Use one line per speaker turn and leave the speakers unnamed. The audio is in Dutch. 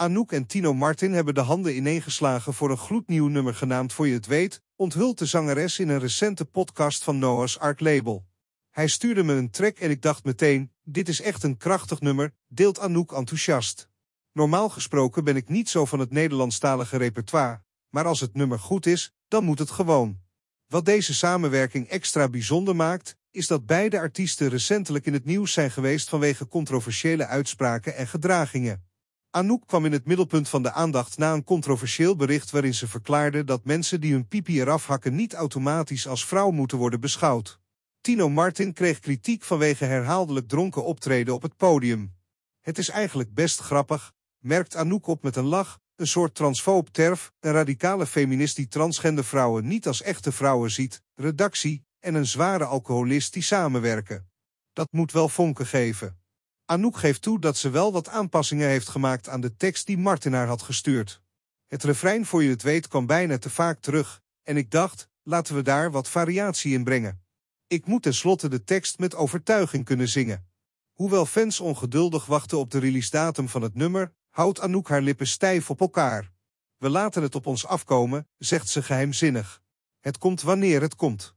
Anouk en Tino Martin hebben de handen ineengeslagen voor een gloednieuw nummer genaamd Voor je het weet, onthult de zangeres in een recente podcast van Noah's Ark Label. Hij stuurde me een track en ik dacht meteen, dit is echt een krachtig nummer, deelt Anouk enthousiast. Normaal gesproken ben ik niet zo van het Nederlandstalige repertoire, maar als het nummer goed is, dan moet het gewoon. Wat deze samenwerking extra bijzonder maakt, is dat beide artiesten recentelijk in het nieuws zijn geweest vanwege controversiële uitspraken en gedragingen. Anouk kwam in het middelpunt van de aandacht na een controversieel bericht waarin ze verklaarde dat mensen die hun pipi eraf hakken niet automatisch als vrouw moeten worden beschouwd. Tino Martin kreeg kritiek vanwege herhaaldelijk dronken optreden op het podium. Het is eigenlijk best grappig, merkt Anouk op met een lach, een soort transfoob terf, een radicale feminist die transgender vrouwen niet als echte vrouwen ziet, redactie en een zware alcoholist die samenwerken. Dat moet wel vonken geven. Anouk geeft toe dat ze wel wat aanpassingen heeft gemaakt aan de tekst die Martin haar had gestuurd. Het refrein voor je het weet kwam bijna te vaak terug en ik dacht, laten we daar wat variatie in brengen. Ik moet tenslotte de tekst met overtuiging kunnen zingen. Hoewel fans ongeduldig wachten op de releasedatum van het nummer, houdt Anouk haar lippen stijf op elkaar. We laten het op ons afkomen, zegt ze geheimzinnig. Het komt wanneer het komt.